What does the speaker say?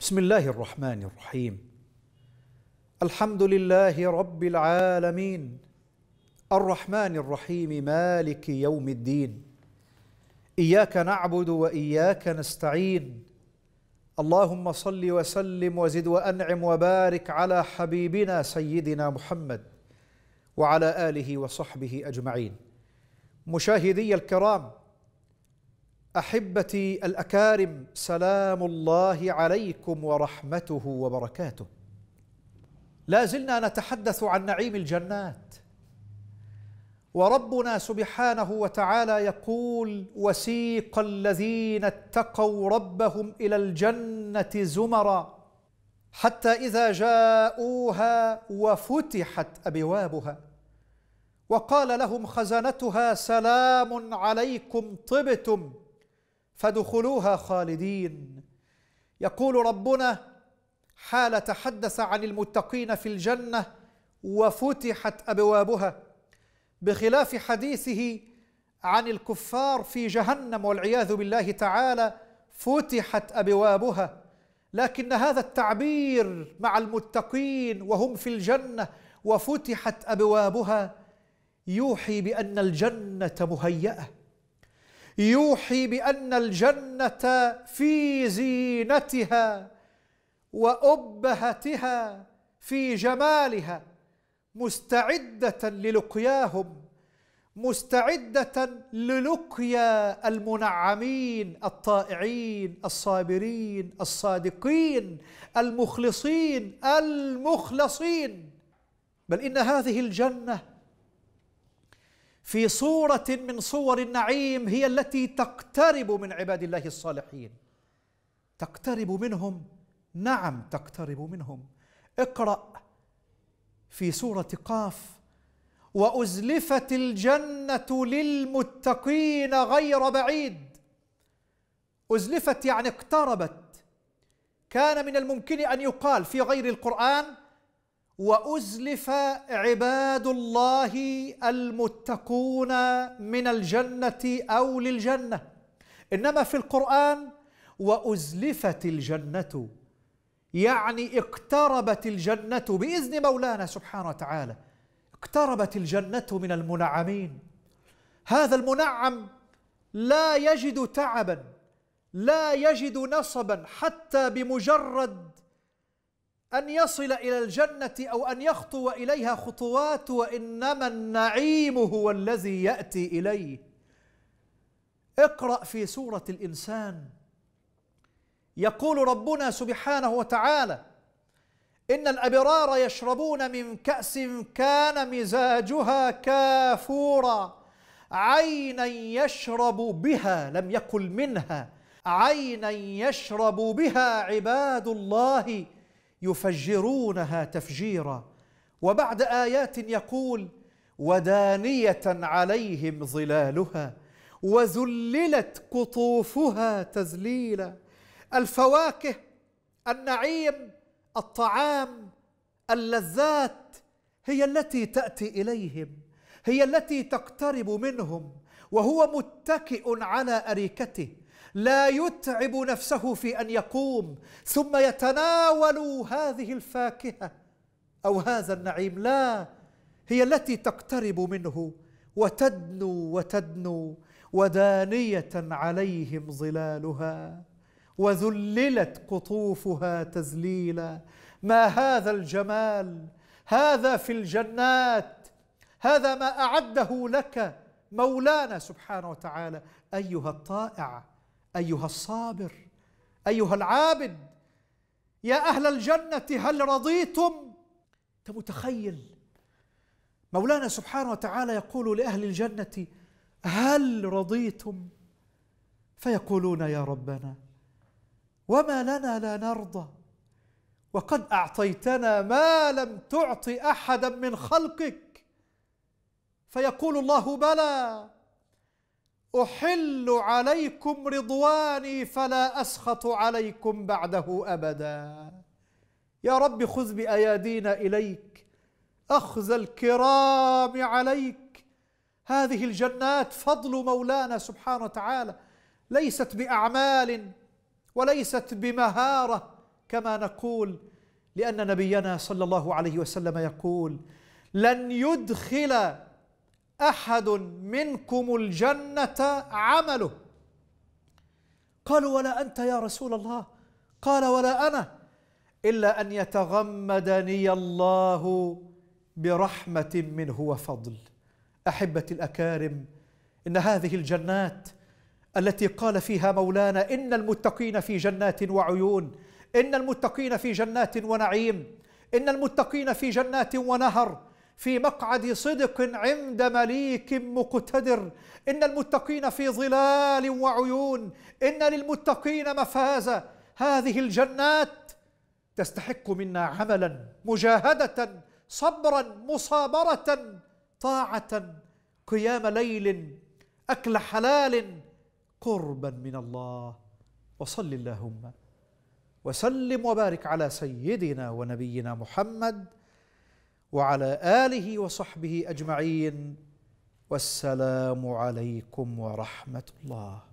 بسم الله الرحمن الرحيم الحمد لله رب العالمين الرحمن الرحيم مالك يوم الدين اياك نعبد واياك نستعين اللهم صل وسلم وزد وانعم وبارك على حبيبنا سيدنا محمد وعلى اله وصحبه اجمعين مشاهدي الكرام احبتي الاكارم سلام الله عليكم ورحمته وبركاته لا زلنا نتحدث عن نعيم الجنات وربنا سبحانه وتعالى يقول وسيق الذين اتقوا ربهم الى الجنه زمرا حتى اذا جاءوها وفتحت ابوابها وقال لهم خزنتها سلام عليكم طبتم فادخلوها خالدين يقول ربنا حال تحدث عن المتقين في الجنه وفتحت ابوابها بخلاف حديثه عن الكفار في جهنم والعياذ بالله تعالى فتحت ابوابها لكن هذا التعبير مع المتقين وهم في الجنه وفتحت ابوابها يوحي بان الجنه مهيئه يوحي بأن الجنة في زينتها وأبهتها في جمالها مستعدة للقياهم مستعدة للقيا المنعمين الطائعين الصابرين الصادقين المخلصين المخلصين بل إن هذه الجنة في صورة من صور النعيم هي التي تقترب من عباد الله الصالحين تقترب منهم نعم تقترب منهم اقرأ في سورة قاف وأزلفت الجنة للمتقين غير بعيد أزلفت يعني اقتربت كان من الممكن أن يقال في غير القرآن وازلف عباد الله المتقون من الجنه او للجنه انما في القران وازلفت الجنه يعني اقتربت الجنه باذن مولانا سبحانه وتعالى اقتربت الجنه من المنعمين هذا المنعم لا يجد تعبا لا يجد نصبا حتى بمجرد أن يصل إلى الجنة أو أن يخطو إليها خطوات وإنما النعيم هو الذي يأتي إليه اقرأ في سورة الإنسان يقول ربنا سبحانه وتعالى إن الأبرار يشربون من كأس كان مزاجها كافورا عينا يشرب بها لم يقل منها عينا يشرب بها عباد الله يفجرونها تفجيرا وبعد ايات يقول ودانيه عليهم ظلالها وذللت قطوفها تذليلا الفواكه النعيم الطعام اللذات هي التي تاتي اليهم هي التي تقترب منهم وهو متكئ على اريكته لا يتعب نفسه في ان يقوم ثم يتناول هذه الفاكهه او هذا النعيم لا هي التي تقترب منه وتدنو وتدنو ودانيه عليهم ظلالها وذللت قطوفها تذليلا ما هذا الجمال هذا في الجنات هذا ما اعده لك مولانا سبحانه وتعالى ايها الطائع ايها الصابر ايها العابد يا اهل الجنه هل رضيتم انت متخيل مولانا سبحانه وتعالى يقول لاهل الجنه هل رضيتم فيقولون يا ربنا وما لنا لا نرضى وقد اعطيتنا ما لم تعط احدا من خلقك فيقول الله بلى احل عليكم رضواني فلا اسخط عليكم بعده ابدا يا رب خذ بايادينا اليك اخذ الكرام عليك هذه الجنات فضل مولانا سبحانه وتعالى ليست باعمال وليست بمهاره كما نقول لان نبينا صلى الله عليه وسلم يقول لن يدخل أحد منكم الجنة عمله قالوا ولا أنت يا رسول الله قال ولا أنا إلا أن يتغمدني الله برحمة منه وفضل أحبتي الأكارم إن هذه الجنات التي قال فيها مولانا إن المتقين في جنات وعيون إن المتقين في جنات ونعيم إن المتقين في جنات ونهر في مقعد صدق عند مليك مقتدر إن المتقين في ظلال وعيون إن للمتقين مفازة هذه الجنات تستحق منا عملا مجاهدة صبرا مصابرة طاعة قيام ليل أكل حلال قربا من الله وصل اللهم وسلم وبارك على سيدنا ونبينا محمد وعلى اله وصحبه اجمعين والسلام عليكم ورحمه الله